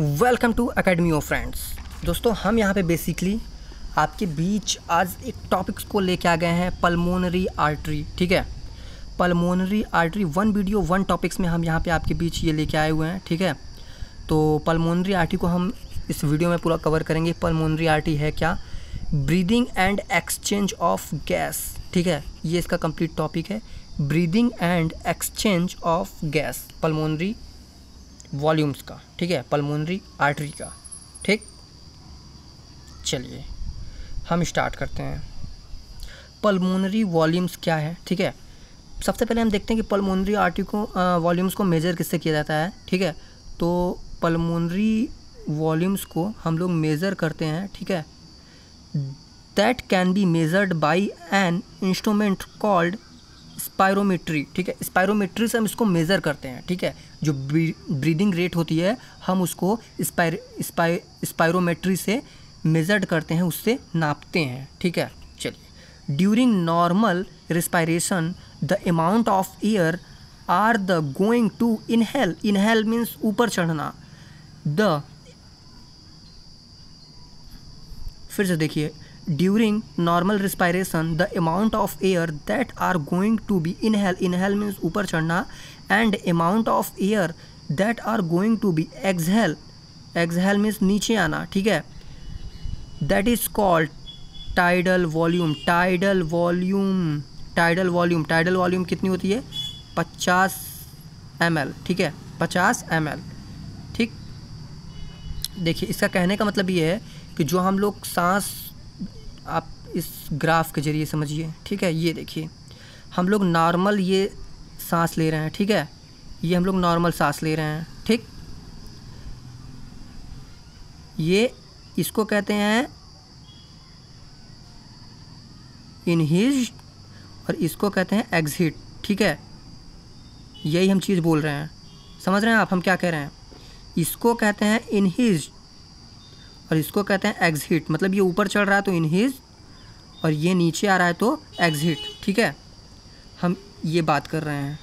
welcome to academy of friends दोस्तों हम यहाँ पे बेसिकली आपके बीच आज एक टॉपिक्स को लेके आ गए हैं पल्मोनरी आर्टरी ठीक है pulmonary artery one video one topics में हम यहाँ पे आपके बीच ये लेके आए हुए हैं ठीक है तो पल्मोनरी आर्टरी को हम इस वीडियो में पूरा कवर करेंगे पल्मोनरी आर्टरी है क्या breathing and exchange of gas ठीक है ये इसका कंप्लीट टॉपिक है breathing and exchange of gas pulmonary volumes का ठीक है पलमोनरी आर्टरी का ठीक चलिए हम स्टार्ट करते हैं पलमोनरी वॉल्यूम्स क्या है ठीक है सबसे पहले हम देखते हैं कि पलमोनरी आर्टरी को वॉल्यूम्स को मेज़र किससे किया जाता है ठीक है तो पलमोनरी वॉल्यूम्स को हम लोग मेज़र करते हैं ठीक है that can be measured by an instrument called spirometry ठीक है स्पायरोमीट्री से हम इसको मेज़र करते हैं ठीक है जो ब्रीदिंग रेट होती है हम उसको स्पायर स्पाय स्पायरोमेट्री से मेजर्ड करते हैं उससे नापते हैं ठीक है चलिए during normal respiration the amount of air are the going to inhale inhale means ऊपर चढ़ना द फिर से देखिए during normal respiration the amount of air that are going to be inhale inhale means ऊपर चढ़ना and amount of air that are going to be exhale exhale means नीचे आना ठीक है that is called tidal volume tidal volume tidal volume tidal volume कितनी होती है पचास एम एल ठीक है पचास एम एल ठीक देखिए इसका कहने का मतलब ये है कि जो हम लोग सांस आप इस ग्राफ के ज़रिए समझिए ठीक है ये देखिए हम लोग नॉर्मल ये सांस ले रहे हैं ठीक है ये हम लोग नॉर्मल सांस ले रहे हैं ठीक ये इसको कहते हैं इनहिज और इसको कहते हैं एग्जिट ठीक है यही हम चीज़ बोल रहे हैं समझ रहे हैं आप हम क्या कह रहे हैं इसको कहते हैं इनहिज और इसको कहते हैं एग्जिट मतलब ये ऊपर चढ़ रहा है तो इनहिज और ये नीचे आ रहा है तो एग्ज़िट ठीक है हम ये बात कर रहे हैं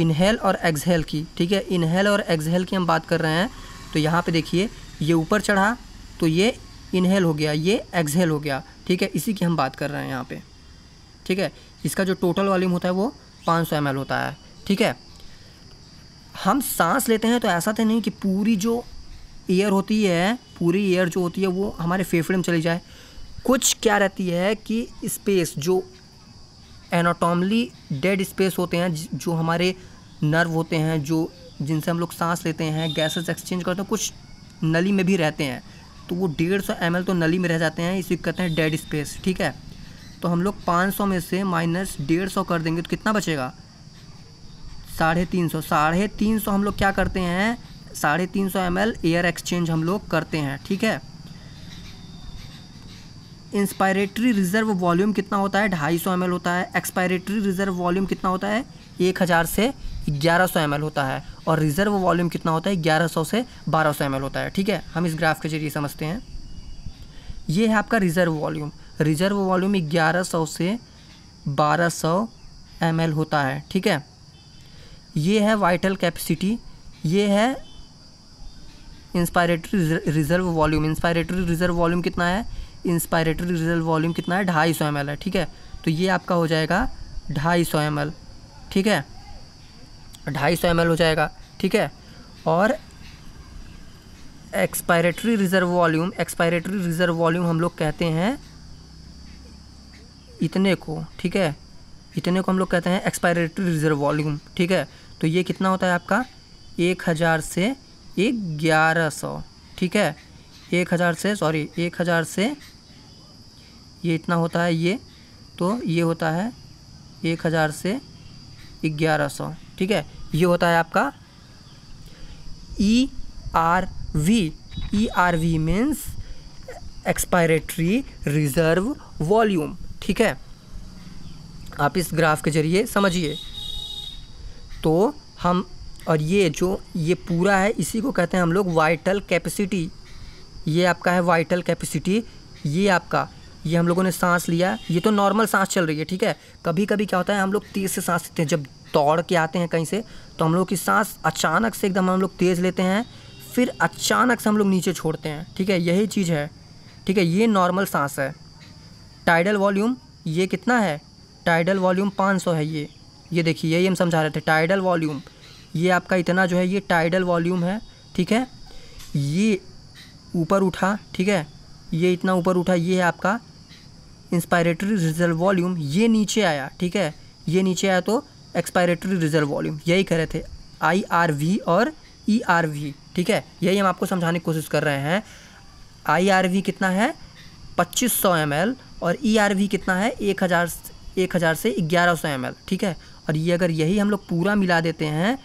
इनहेल और एक्सहेल की ठीक है इनहेल और एक्सहेल की हम बात कर रहे हैं तो यहाँ पे देखिए ये ऊपर चढ़ा तो ये इनहेल हो गया ये एक्सहेल हो गया ठीक है इसी की हम बात कर रहे हैं यहाँ पे ठीक है इसका जो टोटल वॉल्यूम होता है वो 500 सौ होता है ठीक है हम सांस लेते हैं तो ऐसा तो नहीं कि पूरी जो एयर होती है पूरी एयर जो होती है वो हमारे फेफड़े में चली जाए कुछ क्या रहती है कि स्पेस जो एनाटॉमली डेड स्पेस होते हैं जो हमारे नर्व होते हैं जो जिनसे हम लोग सांस लेते हैं गैसेस एक्सचेंज करते हैं कुछ नली में भी रहते हैं तो वो डेढ़ सौ एम तो नली में रह जाते हैं इसे कहते हैं डेड स्पेस ठीक है तो हम लोग पाँच सौ में से माइनस डेढ़ सौ कर देंगे तो कितना बचेगा साढ़े तीन सौ साढ़े तीन सौ हम लोग क्या करते हैं साढ़े तीन सौ एम एयर एक्सचेंज हम लोग करते हैं ठीक है इंस्पायरेटरी रिजर्व वॉल्यूम कितना होता है ढाई सौ एम होता है एक्सपायरेटरी रिजर्व वॉल्यूम कितना होता है एक हज़ार से ग्यारह सौ एम होता है और रिजर्व वॉल्यूम कितना होता है ग्यारह सौ से बारह सौ एम होता है ठीक है हम इस ग्राफ के जरिए समझते हैं ये है आपका रिजर्व वॉल्यूम रिजर्व वॉल्यूम ग्यारह सौ से बारह सौ एम होता है ठीक है ये है वाइटल कैपेसिटी ये है inspiratory reserve volume inspiratory reserve volume कितना है इंस्पायरेटरी रिजर्व वॉल्यूम कितना है ढाई सौ एम है ठीक है तो ये आपका हो जाएगा ढाई सौ एम ठीक है ढाई सौ एम हो जाएगा ठीक है और expiratory reserve volume expiratory reserve volume हम लोग कहते हैं इतने को ठीक है इतने को हम लोग कहते हैं एक्सपायरेटरी रिजर्व वॉल्यूम ठीक है तो ये कितना होता है आपका एक हज़ार से ये ग्यारह सौ ठीक है एक हज़ार से सॉरी एक हज़ार से ये इतना होता है ये तो ये होता है एक हज़ार से ग्यारह सौ ठीक है ये होता है आपका E R V E R V means expiratory reserve volume ठीक है आप इस ग्राफ के जरिए समझिए तो हम और ये जो ये पूरा है इसी को कहते हैं हम लोग वाइटल कैपेसिटी ये आपका है वाइटल कैपेसिटी ये आपका ये हम लोगों ने सांस लिया ये तो नॉर्मल सांस चल रही है ठीक है कभी कभी क्या होता है हम लोग तेज़ से सांस लेते हैं जब दौड़ के आते हैं कहीं से तो हम लोग की सांस अचानक से एकदम हम लोग तेज़ लेते हैं फिर अचानक से हम लोग नीचे छोड़ते हैं ठीक है यही चीज़ है ठीक है ये नॉर्मल सांस है टाइडल वॉल्यूम ये कितना है टाइडल वॉल्यूम पाँच है ये ये देखिए यही हम समझा रहे थे टाइडल वॉल्यूम ये आपका इतना जो है ये टाइडल वॉल्यूम है ठीक है ये ऊपर उठा ठीक है ये इतना ऊपर उठा ये है आपका इंस्पायरेटरी रिजर्व वॉल्यूम ये नीचे आया ठीक है ये नीचे आया तो एक्सपायरेटरी रिजर्व वॉल्यूम यही कह रहे थे आई आर वी और ई आर वी ठीक है यही हम आपको समझाने की कोशिश कर रहे हैं आई आर वी कितना है पच्चीस सौ एम एल और ई आर वी कितना है एक हज़ार एक हज़ार से ग्यारह सौ एम एल ठीक है और ये अगर यही हम लोग पूरा मिला देते हैं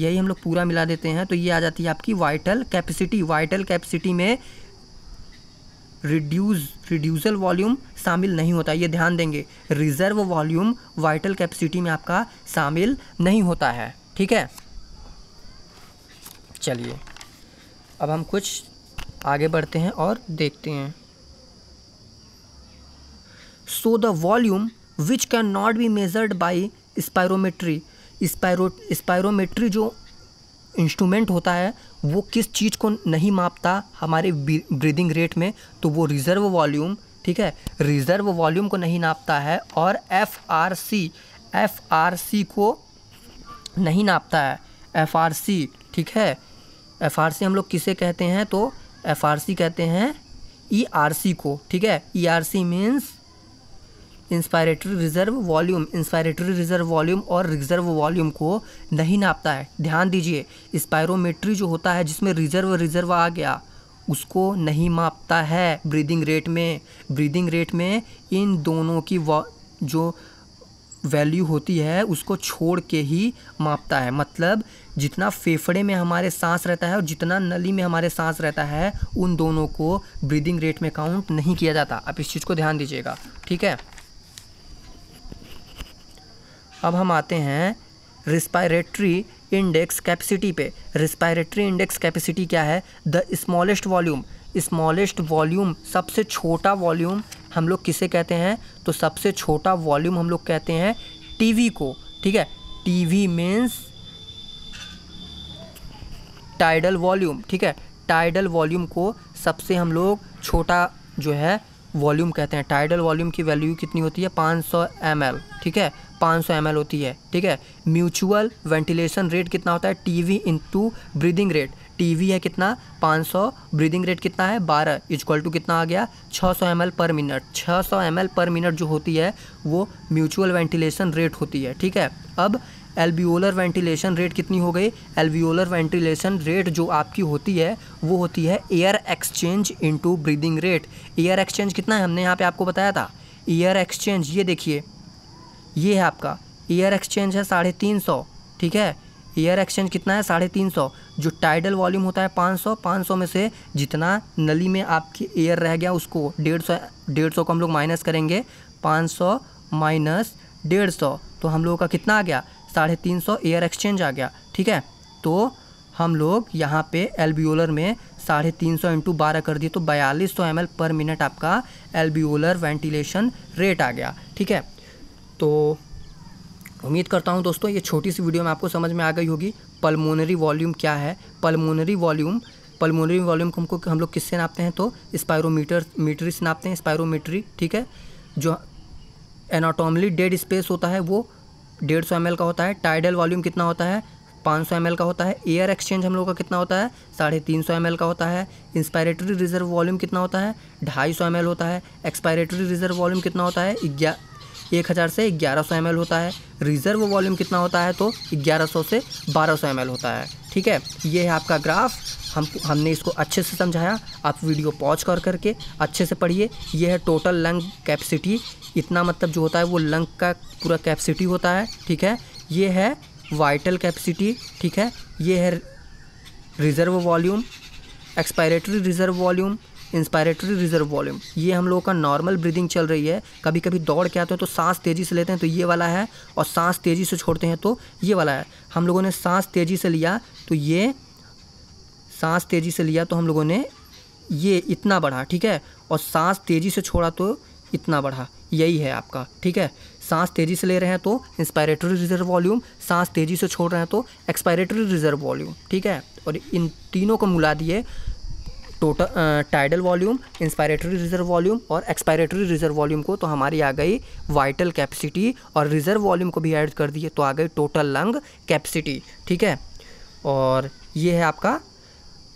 यही हम लोग पूरा मिला देते हैं तो ये आ जाती है आपकी वाइटल कैपेसिटी वाइटल कैपेसिटी में रिड्यूज रिड्यूजल वॉल्यूम शामिल नहीं होता ये ध्यान देंगे रिजर्व वॉल्यूम वाइटल कैपेसिटी में आपका शामिल नहीं होता है ठीक है चलिए अब हम कुछ आगे बढ़ते हैं और देखते हैं so the volume which can not be measured by spirometry spiro spirometry जो इंस्ट्रूमेंट होता है वो किस चीज़ को नहीं मापता हमारे ब्रीदिंग रेट में तो वो रिज़र्व वॉल्यूम ठीक है रिज़र्व वॉल्यूम को नहीं नापता है और F R C F R C को नहीं नापता है एफ आर सी ठीक है एफ आर सी हम लोग किसे कहते हैं तो एफ आर सी कहते हैं ई आर सी को ठीक है E R C means inspiratory reserve volume inspiratory reserve volume और रिजर्व वॉल्यूम को नहीं नापता है ध्यान दीजिए स्पायरोमेट्री जो होता है जिसमें रिजर्व रिजर्व आ गया उसको नहीं मापता है ब्रीदिंग रेट में ब्रीदिंग रेट में इन दोनों की जो वैल्यू होती है उसको छोड़ के ही मापता है मतलब जितना फेफड़े में हमारे सांस रहता है और जितना नली में हमारे सांस रहता है उन दोनों को ब्रीदिंग रेट में काउंट नहीं किया जाता आप इस चीज़ को ध्यान दीजिएगा ठीक है अब हम आते हैं रिस्पायरेटरी इंडेक्स कैपेसिटी पे रिस्पायरेटरी इंडेक्स कैपेसिटी क्या है the smallest volume smallest volume सबसे छोटा वॉल्यूम हम लोग किसे कहते हैं तो सबसे छोटा वॉल्यूम हम लोग कहते हैं टीवी को ठीक है टीवी मीन्स टाइडल वॉल्यूम ठीक है टाइडल वॉल्यूम को सबसे हम लोग छोटा जो है वॉल्यूम कहते हैं टाइडल वॉल्यूम की वैल्यू कितनी होती है 500 सौ ठीक है पाँच सौ होती है ठीक है म्यूचुअल वेंटिलेशन रेट कितना होता है T V into breathing rate T V है कितना 500 ब्रीदिंग रेट कितना है 12 इजक्वल टू कितना आ गया 600 सौ पर मिनट 600 सौ पर मिनट जो होती है वो म्यूचुअल वेंटिलेशन रेट होती है ठीक है अब एल्बियोलर वेंटिलेशन रेट कितनी हो गई एल्बियोलर वेंटिलेशन रेट जो आपकी होती है वो होती है air exchange into breathing rate air exchange कितना है हमने यहाँ पे आपको बताया था एयर एक्सचेंज ये देखिए ये है आपका ईयर एक्सचेंज है साढ़े तीन सौ ठीक है ईयर एक्सचेंज कितना है साढ़े तीन सौ जो टाइडल वॉल्यूम होता है पाँच सौ पाँच सौ में से जितना नली में आपकी एयर रह गया उसको डेढ़ सौ डेढ़ सौ को हम लोग माइनस करेंगे पाँच सौ माइनस डेढ़ सौ तो हम लोगों का कितना आ गया साढ़े तीन सौ एयर एक्सचेंज आ गया ठीक है तो हम लोग यहाँ पे एल्बियोलर में साढ़े तीन सौ इंटू बारह कर दिए तो बयालीस सौ एम पर मिनट आपका एल्बियोलर वेंटिलेशन रेट आ गया ठीक है तो उम्मीद करता हूँ दोस्तों ये छोटी सी वीडियो में आपको समझ में आ गई होगी पल्मोनरी वॉल्यूम क्या है पल्मोनरी वॉल्यूम पल्मोनरी वॉल्यूम को हमको हम लोग किससे नापते हैं तो स्पायरोमीटर मीटरी से नापते हैं स्पायरोमीटरी ठीक है जो एनाटोमली डेड स्पेस होता है वो डेढ़ सौ एम का होता है टाइडल वॉल्यूम कितना होता है पाँच सौ एम का होता है एयर एक्सचेंज हम लोग का कितना होता है साढ़े तीन सौ एम का होता है इंस्पायरेटरी रिजर्व वॉल्यूम कितना होता है ढाई सौ एम होता है एक्सपायरेटरी रिजर्व वॉल्यूम कितना होता है एक हज़ार से ग्यारह सौ एम होता है रिजर्व वॉल्यूम कितना होता है तो ग्यारह सौ से बारह सौ एम होता है ठीक है ये है आपका ग्राफ हम हमने इसको अच्छे से समझाया आप वीडियो पॉज कर करके अच्छे से पढ़िए यह है टोटल लंग कैपेसिटी इतना मतलब जो होता है वो लंग का पूरा कैपेसिटी होता है ठीक है ये है वाइटल कैपेसिटी ठीक है ये है reserve volume expiratory reserve volume inspiratory reserve volume ये हम लोगों का नॉर्मल ब्रीदिंग चल रही है कभी कभी दौड़ के आते हैं तो सांस तेज़ी से लेते हैं तो ये वाला है और सांस तेज़ी से छोड़ते हैं तो ये वाला है हम लोगों ने सांस तेज़ी से लिया तो ये सांस तेज़ी से लिया तो हम लोगों ने ये इतना बढ़ा ठीक है और सांस तेज़ी से छोड़ा तो इतना बढ़ा यही है आपका ठीक है सांस तेज़ी से ले रहे हैं तो इंस्पायरेटरी रिजर्व वॉल्यूम सांस तेज़ी से छोड़ रहे हैं तो एक्सपायरेटरी रिजर्व वॉल्यूम ठीक है और इन तीनों को मिला दिए total tidal volume inspiratory reserve volume और एक्सपायरेटरी रिजर्व वॉल्यूम को तो हमारी आ गई वाइटल कैपेसिटी और रिजर्व वॉल्यूम को भी ऐड कर दिए तो आ गई टोटल लंग कैपेसिटी ठीक है और ये है आपका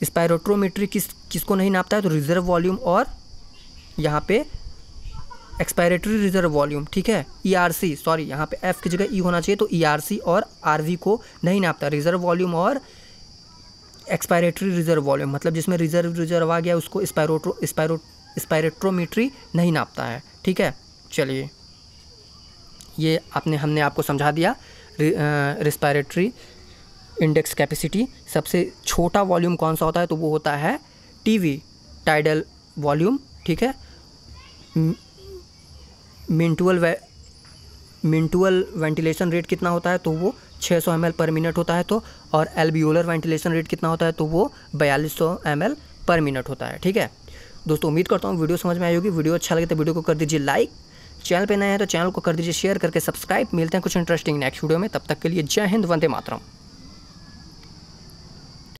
स्पायरोट्रोमेट्री किस किसको नहीं नापता है तो रिजर्व वॉल्यूम और यहाँ पे एक्सपायरेटरी रिजर्व वॉल्यूम ठीक है ई e सॉरी यहाँ पे एफ़ की जगह ई e होना चाहिए तो ई e सी और आर को नहीं नापता रिजर्व वॉल्यूम और एक्सपायरेटरी रिजर्व वॉल्यूम मतलब जिसमें रिजर्व रिजर्व आ गया उसको स्पायरोट्रो स्पायरो स्पायरेट्रोमीट्री नहीं नापता है ठीक है चलिए ये आपने हमने आपको समझा दिया रिस्पायरेटरी इंडेक्स कैपेसिटी सबसे छोटा वॉल्यूम कौन सा होता है तो वो होता है टीवी टाइडल वॉल्यूम ठीक है मिनटुअल मिनटूअल वेंटिलेशन रेट कितना होता है तो वो 600 सौ पर मिनट होता है तो और एल्बियोलर वेंटिलेशन रेट कितना होता है तो वो बयालीस सौ पर मिनट होता है ठीक है दोस्तों उम्मीद करता हूँ वीडियो समझ में आई होगी वीडियो अच्छा लगे तो वीडियो को कर दीजिए लाइक चैनल पर नए हैं तो चैनल को कर दीजिए शेयर करके सब्सक्राइब मिलते हैं कुछ इंटरेस्टिंग नेक्स्ट वीडियो में तब तक के लिए जय हिंद वंदे मातरम